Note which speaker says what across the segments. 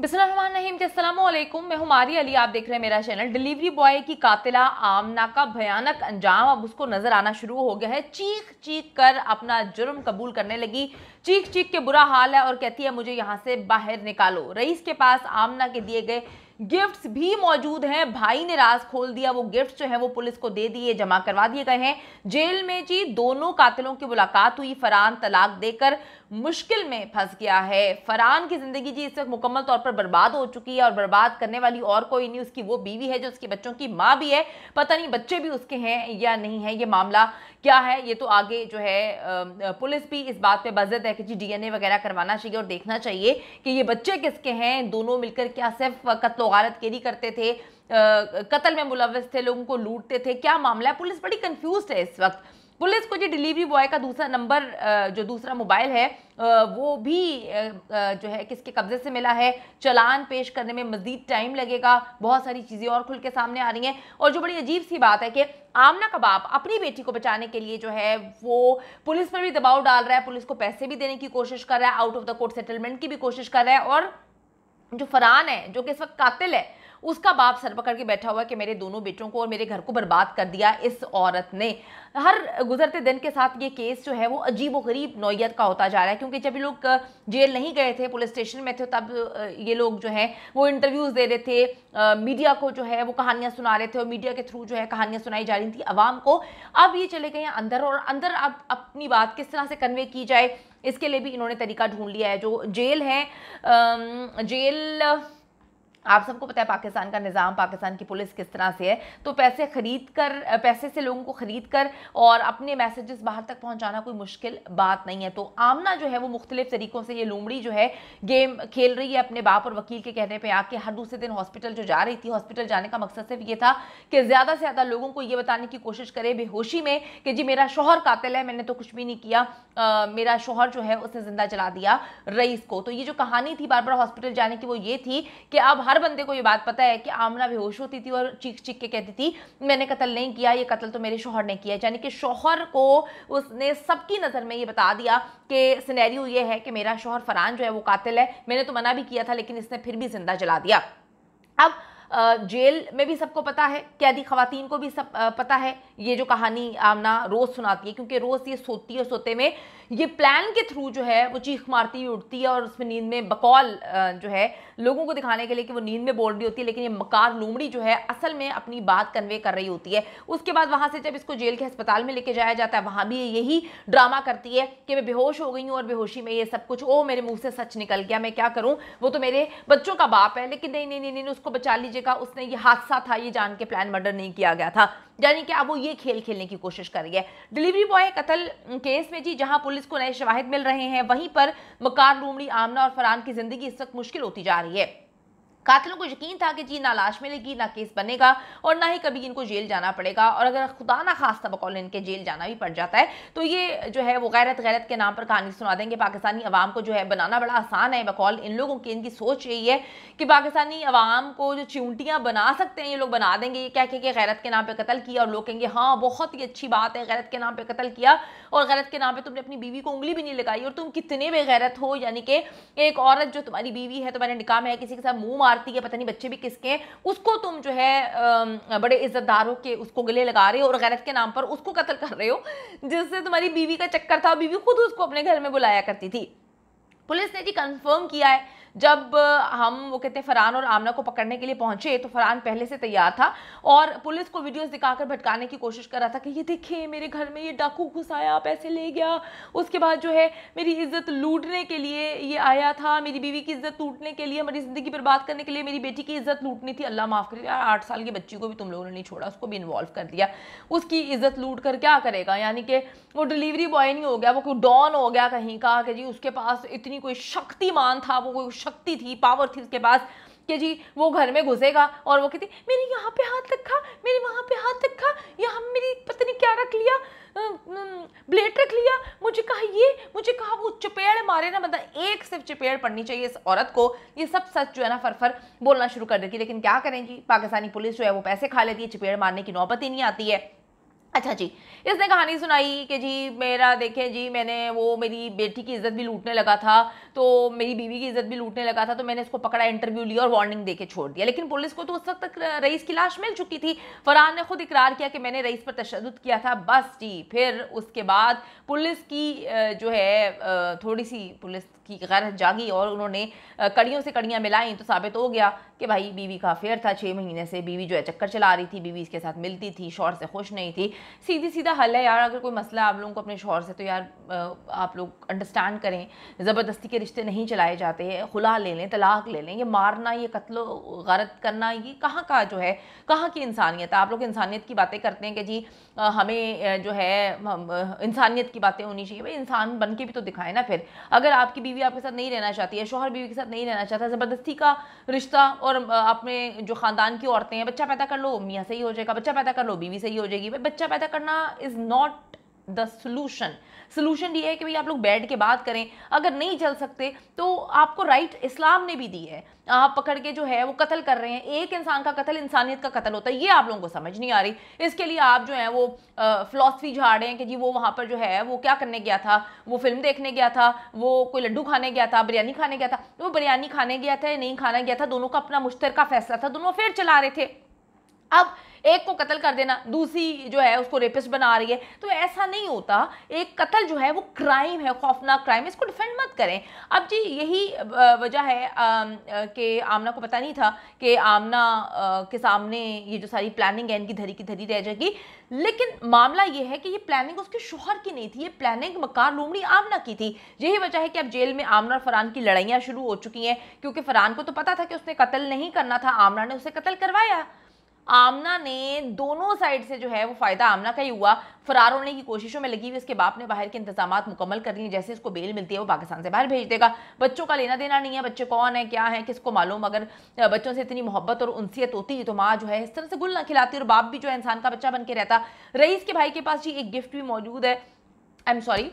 Speaker 1: बिस्मिल्लाकुम मैं हमारी अली आप देख रहे हैं मेरा चैनल डिलीवरी बॉय की कातिला आमना का भयानक अंजाम अब उसको नज़र आना शुरू हो गया है चीख चीख कर अपना जुर्म कबूल करने लगी चीख चीख के बुरा हाल है और कहती है मुझे यहाँ से बाहर निकालो रईस के पास आमना के दिए गए गिफ्ट्स भी मौजूद हैं भाई ने राज खोल दिया वो गिफ्ट जो है वो पुलिस को दे दिए जमा करवा दिए गए हैं जेल में जी दोनों कातिलों की मुलाकात हुई फरहान तलाक देकर मुश्किल में फंस गया है फरहान की ज़िंदगी जी इस वक्त मुकम्मल तौर पर बर्बाद हो चुकी है और बर्बाद करने वाली और कोई नहीं उसकी वो बीवी है जो उसके बच्चों की माँ भी है पता नहीं बच्चे भी उसके हैं या नहीं है ये मामला क्या है ये तो आगे जो है पुलिस भी इस बात पे बजट है कि जी डीएनए वगैरह करवाना चाहिए और देखना चाहिए कि ये बच्चे किसके हैं दोनों मिलकर क्या सिर्फ वालत के केरी करते थे कत्ल में मुलविस थे लोगों को लूटते थे क्या मामला है पुलिस बड़ी कन्फ्यूज है इस वक्त पुलिस को जो डिलीवरी बॉय का दूसरा नंबर जो दूसरा मोबाइल है वो भी जो है किसके कब्जे से मिला है चलान पेश करने में मज़ीद टाइम लगेगा बहुत सारी चीज़ें और खुल के सामने आ रही हैं और जो बड़ी अजीब सी बात है कि आमना कबाब अपनी बेटी को बचाने के लिए जो है वो पुलिस पर भी दबाव डाल रहा है पुलिस को पैसे भी देने की कोशिश कर रहा है out of the court settlement की भी कोशिश कर रहा है और जो फरहान है जो कि इस वक्त कातिल है उसका बाप सर पकड़ के बैठा हुआ कि मेरे दोनों बेटों को और मेरे घर को बर्बाद कर दिया इस औरत ने हर गुजरते दिन के साथ ये केस जो है वो अजीब व गरीब नौीयत का होता जा रहा है क्योंकि जब ये लोग जेल नहीं गए थे पुलिस स्टेशन में थे तब ये लोग जो है वो इंटरव्यूज़ दे रहे थे मीडिया को जो है वो कहानियाँ सुना रहे थे और मीडिया के थ्रू जो है कहानियाँ सुनाई जा रही थी आवाम को अब ये चले गए अंदर और अंदर अब अपनी बात किस तरह से कन्वे की जाए इसके लिए भी इन्होंने तरीका ढूंढ लिया है जो जेल है जेल आप सबको पता है पाकिस्तान का निज़ाम पाकिस्तान की पुलिस किस तरह से है तो पैसे खरीद कर पैसे से लोगों को ख़रीद कर और अपने मैसेजेस बाहर तक पहुंचाना कोई मुश्किल बात नहीं है तो आमना जो है वो मुख्तलिफ तरीक़ों से ये लोमड़ी जो है गेम खेल रही है अपने बाप और वकील के कहने पर आके हर दूसरे दिन हॉस्पिटल जो जा रही थी हॉस्पिटल जाने का मकसद सिर्फ ये था कि ज़्यादा से ज़्यादा लोगों को ये बताने की कोशिश करे बेहोशी में कि जी मेरा शोहर कातिल है मैंने तो कुछ भी नहीं किया मेरा शोहर जो है उसने ज़िंदा जला दिया रईस को तो ये जो कहानी थी बार बार हॉस्पिटल जाने की वो ये थी कि अब हर हर बंदे को ये बात पता है कि आमना बेहोश होती थी और चीख चीख के कहती थी मैंने कत्ल नहीं किया ये कत्ल तो मेरे शोहर ने किया यानी कि शोहर को उसने सबकी नज़र में ये बता दिया कि सिनेरियो ये है कि मेरा शोहर फरहान जो है वो कातिल है मैंने तो मना भी किया था लेकिन इसने फिर भी ज़िंदा जला दिया अब जेल में भी सबको पता है कैदी खातन को भी सब पता है ये जो कहानी आमना रोज़ सुनाती है क्योंकि रोज़ ये सोती है सोते में ये प्लान के थ्रू जो है वो चीख मारती हुई उठती है और उसमें नींद में बकौल जो है लोगों को दिखाने के लिए कि वो नींद में बोल रही होती है लेकिन ये मकार लूमड़ी जो है असल में अपनी बात कन्वे कर रही होती है उसके बाद वहाँ से जब इसको जेल के अस्पताल में लेके जाया जाता है वहाँ भी यही ड्रामा करती है कि मैं बेहोश हो गई हूँ और बेहोशी में ये सब कुछ ओ मेरे मुँह से सच निकल गया मैं क्या करूँ वो तो मेरे बच्चों का बाप है लेकिन नहीं नहीं नहीं नहीं उसको बचा लीजिएगा उसने ये हादसा था ये जान के प्लान मर्डर नहीं किया गया था यानी कि अब वो ये खेल खेलने की कोशिश कर रही है डिलीवरी बॉय कत्ल केस में जी जहां पुलिस को नए शवाहिद मिल रहे हैं वहीं पर मकार लूमड़ी आमना और फरहान की जिंदगी इस वक्त मुश्किल होती जा रही है कातिलों को यकीन था कि जी ना लाश मिलेगी ना केस बनेगा और ना ही कभी इनको जेल जाना पड़ेगा और अगर खुदा ना खास्ता बकौल इनके जेल जाना भी पड़ जाता है तो ये जो है वो गैरत गैरत के नाम पर कहानी सुना देंगे पाकिस्तानी अवाम को जो है बनाना बड़ा आसान है बकौल इन लोगों की इनकी सोच यही है कि पाकिस्तानी अवाम को जो चिंटियाँ बना सकते हैं ये लोग बना देंगे ये कह के कि गैरत के नाम पर कत्ल किया और लोग कहेंगे हाँ बहुत ही अच्छी बात है गैरत के नाम पर कत्ल किया और गैरत के नाम पर तुमने अपनी बीवी को उंगली भी नहीं लगाई और तुम कितने बेगैरत हो यानी कि एक औरत जो तुम्हारी बीवी है तुम्हारे तो निकाह में है किसी के साथ मुँह मार भारती के पता नहीं बच्चे भी किसके हैं उसको तुम जो है बड़े इज्जतदार हो के उसको गले लगा रहे हो और गैरत के नाम पर उसको कत्ल कर रहे हो जिससे तुम्हारी बीवी का चक्कर था बीवी खुद उसको अपने घर में बुलाया करती थी पुलिस ने जी कंफर्म किया है जब हम वो कहते हैं फरहान और आमना को पकड़ने के लिए पहुंचे तो फरहान पहले से तैयार था और पुलिस को वीडियोस दिखाकर भटकाने की कोशिश कर रहा था कि ये देखिए मेरे घर में ये डाकू घुस आया पैसे ले गया उसके बाद जो है मेरी इज्जत लूटने के लिए ये आया था मेरी बीवी की इज्जत टूटने के लिए हमारी ज़िंदगी बर्बाद करने के लिए मेरी बेटी की इज्जत लूटनी थी अल्लाह माफ़ कर यार आठ साल की बच्ची को भी तुम लोगों ने नहीं छोड़ा उसको भी इन्वॉल्व कर दिया उसकी इज्जत लूट कर क्या करेगा यानी कि वो डिलीवरी बॉय नहीं हो गया वो कोई डॉन हो गया कहीं का कि जी उसके पास इतनी कोई शक्तिमान था वो कोई शक्ति थी पावर थी उसके पास कि जी वो घर में घुसेगा और वो कहती मेरे यहाँ पे हाथ रखा मेरे वहाँ पे हाथ रखा यहाँ मेरी पता नहीं क्या रख लिया ब्लेड रख लिया मुझे कहा ये मुझे कहा वो चपेड़ मारे ना मतलब एक सिर्फ चपेड़ पड़नी चाहिए इस औरत को ये सब सच जो है ना फरफर बोलना शुरू कर देती लेकिन क्या करेंगी पाकिस्तानी पुलिस जो है वो पैसे खा लेती है चपेड़ मारने की नौबत ही नहीं आती है अच्छा जी इसने कहानी सुनाई कि जी मेरा देखें जी मैंने वो मेरी बेटी की इज्जत भी लूटने लगा था तो मेरी बीवी की इज्जत भी लूटने लगा था तो मैंने इसको पकड़ा इंटरव्यू लिया और वार्निंग देके छोड़ दिया लेकिन पुलिस को तो उस वक्त तक रईस की लाश मिल चुकी थी फरहान ने खुद इकरार किया कि मैंने रईस पर तशद किया था बस जी फिर उसके बाद पुलिस की जो है थोड़ी सी पुलिस की गैर जागी और उन्होंने कड़ियों से कड़ियाँ मिलाई तो साबित हो गया कि भाई बीवी का अफेयर था छः महीने से बीवी जो है चक्कर चला रही थी बीवी इसके साथ मिलती थी शोर से खुश नहीं थी सीधी सीधा हल है यार अगर कोई मसला आप लोगों को अपने शोर से तो यार आप लोग अंडरस्टैंड करें ज़बरदस्ती के रिश्ते नहीं चलाए जाते खुला ले लें तलाक ले लें ये मारना ये कत्ल गारत करना ये कहाँ का जो है कहाँ की इंसानियत है आप लोग इंसानियत की बातें करते हैं कि जी हमें जो है इंसानियत की बातें होनी चाहिए भाई इंसान बन के भी तो दिखाए ना फिर अगर आपकी बीवी आपके साथ नहीं रहना चाहती है शोहर बीवी के साथ नहीं रहना चाहता ज़बरदस्ती का रिश्ता और अपने जो ख़ानदान की औरतें हैं बच्चा पैदा कर लो मियाँ सही हो जाएगा बच्चा पैदा कर लो बीवी सही हो जाएगी भाई बच्चा समस्या पैदा करना is not the solution solution ये है कि भाई आप लोग बैठ के बात करें अगर नहीं चल सकते तो आपको राइट इस्लाम ने भी दी है आप पकड़ के जो है वो कत्ल कर रहे हैं एक इंसान का कत्ल इंसानियत का कत्ल होता है ये आप लोगों को समझ नहीं आ रही इसके लिए आप जो है वो फ़िलासफ़ी झाड़ रहे हैं कि जी वो वहाँ पर जो है वो क्या करने गया था वो फिल्म देखने गया था वो कोई लड्डू खाने गया था बिरयानी खाने गया था वो बिरयानी खाने गया था नहीं खाना गया था दोनों का अपना मुश्तरक फैसला था दोनों फिर चला रहे थे अब एक को कत्ल कर देना दूसरी जो है उसको रेपिस्ट बना रही है तो ऐसा नहीं होता एक कत्ल जो है वो क्राइम है खौफनाक क्राइम इसको डिफेंड मत करें अब जी यही वजह है कि आमना को पता नहीं था कि आमना के सामने ये जो सारी प्लानिंग है इनकी धरी की धरी रह जाएगी लेकिन मामला ये है कि ये प्लानिंग उसके शोहर की नहीं थी ये प्लानिंग मकार लोमड़ी आमना की थी यही वजह है कि अब जेल में आमना और फरहान की लड़ाइयाँ शुरू हो चुकी हैं क्योंकि फरहान को तो पता था कि उसने कत्ल नहीं करना था आमना ने उसे कत्ल करवाया आमना ने दोनों साइड से जो है वो फ़ायदा आमना का ही हुआ फरार होने की कोशिशों में लगी हुई इसके बाप ने बाहर के इंतजाम मुकम्मल कर लिए जैसे इसको बेल मिलती है वो पाकिस्तान से बाहर भेज देगा बच्चों का लेना देना नहीं है बच्चे कौन है क्या है किसको मालूम अगर बच्चों से इतनी मोहब्बत और उनसीत होती है तो माँ जो है इस तरह से गुल ना खिलाती और बाप भी जो है इंसान का बच्चा बन के रहता रईस के भाई के पास जी एक गिफ्ट भी मौजूद है आई एम सॉरी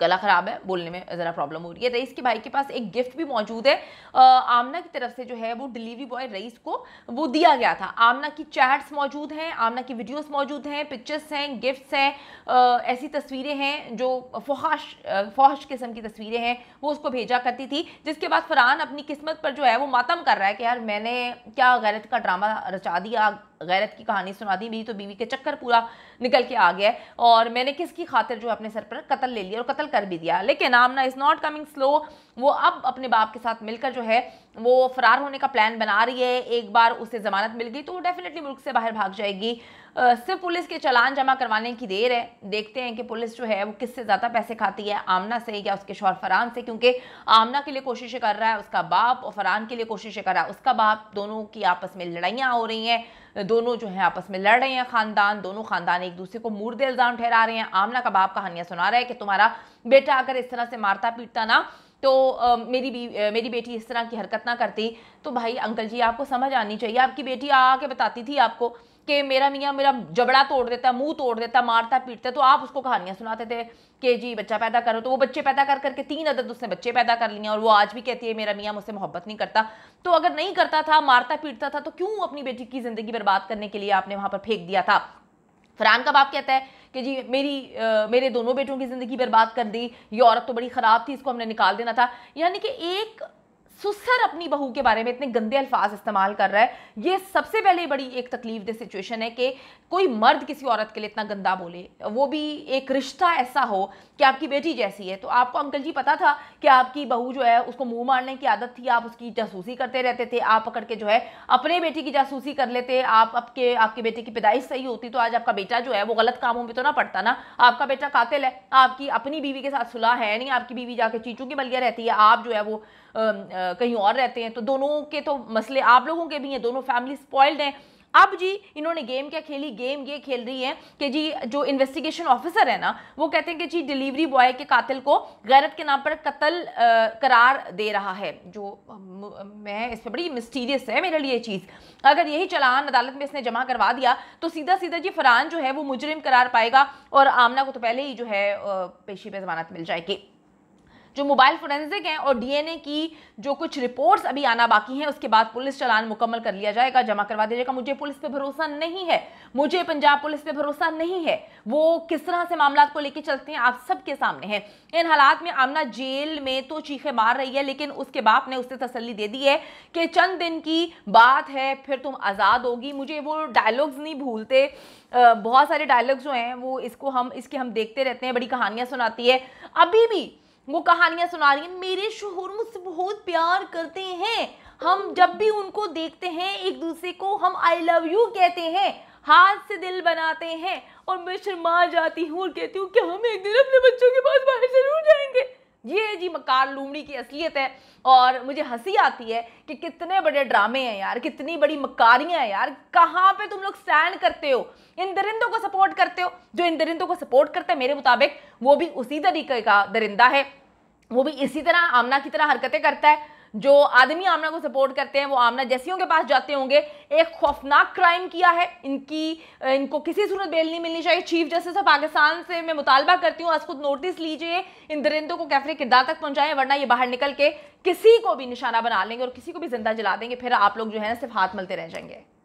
Speaker 1: गला ख़राब है बोलने में ज़रा प्रॉब्लम हो रही है रईस के भाई के पास एक गिफ्ट भी मौजूद है आ, आमना की तरफ से जो है वो डिलीवरी बॉय रईस को वो दिया गया था आमना की चैट्स मौजूद हैं आमना की वीडियोस मौजूद हैं पिक्चर्स हैं गिफ्ट्स हैं ऐसी तस्वीरें हैं जो फहाश फहश किस्म की तस्वीरें हैं वो उसको भेजा करती थी जिसके बाद फरहान अपनी किस्मत पर जो है वो मातम कर रहा है कि यार मैंने क्या गैरत का ड्रामा रचा दिया गैरत की कहानी सुना दी मेरी तो बीवी के चक्कर पूरा निकल के आ गया और मैंने किसकी खातिर जो अपने सर पर कत्ल ले लिया और कत्ल कर भी दिया लेकिन Aamna is not coming slow वो अब अपने बाप के साथ मिलकर जो है वो फरार होने का प्लान बना रही है एक बार उसे ज़मानत मिल गई तो वो डेफिनेटली मुल्क से बाहर भाग जाएगी सिर्फ पुलिस के चलान जमा करवाने की देर है देखते हैं कि पुलिस जो है वो किससे ज़्यादा पैसे खाती है आमना से या उसके शौर फरहान से क्योंकि आमना के लिए कोशिशें कर रहा है उसका बाप और फरहान के लिए कोशिशें कर रहा है उसका बाप दोनों की आपस में लड़ाइयाँ हो रही हैं दोनों जो है आपस में लड़ रहे हैं ख़ानदान दोनों ख़ानदान एक दूसरे को मूर्द इल्ज़ाम ठहरा रहे हैं आमना का बाप कहानियाँ सुना रहा है कि तुम्हारा बेटा अगर इस तरह से मारता पीटता ना तो मेरी बी मेरी बेटी इस तरह की हरकत ना करती तो भाई अंकल जी आपको समझ आनी चाहिए आपकी बेटी आके बताती थी आपको कि मेरा मियाँ मेरा जबड़ा तोड़ देता मुंह तोड़ देता मारता पीटता तो आप उसको कहानियाँ सुनाते थे कि जी बच्चा पैदा करो तो वो बच्चे पैदा कर करके तीन अदद उसने बच्चे पैदा कर लिए और वो आज भी कहती है मेरा मियाँ मुझसे मोहब्बत नहीं करता तो अगर नहीं करता था मारता पीटता था तो क्यों अपनी बेटी की ज़िंदगी बर्बाद करने के लिए आपने वहाँ पर फेंक दिया था फरहान का बाप कहता है कि जी मेरी आ, मेरे दोनों बेटों की ज़िंदगी बर्बाद कर दी ये औरत तो बड़ी ख़राब थी इसको हमने निकाल देना था यानी कि एक सुसर अपनी बहू के बारे में इतने गंदे अल्फाज इस्तेमाल कर रहा है ये सबसे पहले बड़ी एक तकलीफ दे सिचुएशन है कि कोई मर्द किसी औरत के लिए इतना गंदा बोले वो भी एक रिश्ता ऐसा हो कि आपकी बेटी जैसी है तो आपको अंकल जी पता था कि आपकी बहू जो है उसको मुंह मारने की आदत थी आप उसकी जासूसी करते रहते थे आप पकड़ के जो है अपने बेटे की जासूसी कर लेते आप आपके आपके बेटे की पैदाइश सही होती तो आज आपका बेटा जो है वो गलत कामों में तो ना पड़ता ना आपका बेटा कातिल है आपकी अपनी बीवी के साथ सुलह है नहीं आपकी बीवी जाके चींचों की बलिया रहती है आप जो है वो आ, आ, कहीं और रहते हैं तो दोनों के तो मसले आप लोगों के भी हैं दोनों फैमिली स्पॉइल्ड हैं अब जी इन्होंने गेम क्या खेली गेम ये खेल रही है कि जी जो इन्वेस्टिगेशन ऑफिसर है ना वो कहते हैं कि जी डिलीवरी बॉय के कातिल को गैरत के नाम पर कत्ल करार दे रहा है जो मैं इस पर बड़ी मिस्टीरियस है मेरे लिए चीज़ अगर यही चलान अदालत में इसने जमा करवा दिया तो सीधा सीधा जी फरहान जो है वो मुजरिम करार पाएगा और आमना को तो पहले ही जो है पेशी पे जमानत मिल जाएगी जो मोबाइल फोरेंसिक हैं और डीएनए की जो कुछ रिपोर्ट्स अभी आना बाकी हैं उसके बाद पुलिस चलान मुकम्मल कर लिया जाएगा जमा करवा दिया जाएगा मुझे पुलिस पे भरोसा नहीं है मुझे पंजाब पुलिस पे भरोसा नहीं है वो किस तरह से मामला को लेकर चलते हैं आप सबके सामने हैं इन हालात में आमना जेल में तो चीखे मार रही है लेकिन उसके बाप ने उससे तसली दे दी है कि चंद दिन की बात है फिर तुम आज़ाद होगी मुझे वो डायलॉग्स नहीं भूलते बहुत सारे डायलॉग्स जो हैं वो इसको हम इसके हम देखते रहते हैं बड़ी कहानियाँ सुनाती है अभी भी वो कहानियाँ सुना रही हैं मेरे शोहर मुझसे बहुत प्यार करते हैं हम जब भी उनको देखते हैं एक दूसरे को हम आई लव यू कहते हैं हाथ से दिल बनाते हैं और मैं शर्मा जाती हूँ और कहती हूँ कि हम एक दिन अपने बच्चों के पास बाहर जरूर जाएंगे ये जी मकार लूमड़ी की असलियत है और मुझे हंसी आती है कि कितने बड़े ड्रामे हैं यार कितनी बड़ी मकारियां हैं यार कहाँ पे तुम लोग स्टैंड करते हो इन दरिंदों को सपोर्ट करते हो जो इन दरिंदों को सपोर्ट करता है मेरे मुताबिक वो भी उसी तरीके का दरिंदा है वो भी इसी तरह आमना की तरह हरकतें करता है जो आदमी आमना को सपोर्ट करते हैं वो आमना जैसियों के पास जाते होंगे एक खौफनाक क्राइम किया है इनकी इनको किसी सूरत बेल नहीं मिलनी चाहिए चीफ जस्टिस ऑफ पाकिस्तान से मैं मुतालबा करती हूँ आज खुद नोटिस लीजिए इन दरिंदों को कैफरे किरदार तक पहुँचाएं वरना ये बाहर निकल के किसी को भी निशाना बना लेंगे और किसी को भी जिंदा जला देंगे फिर आप लोग जो है ना सिर्फ हाथ मलते रह जाएंगे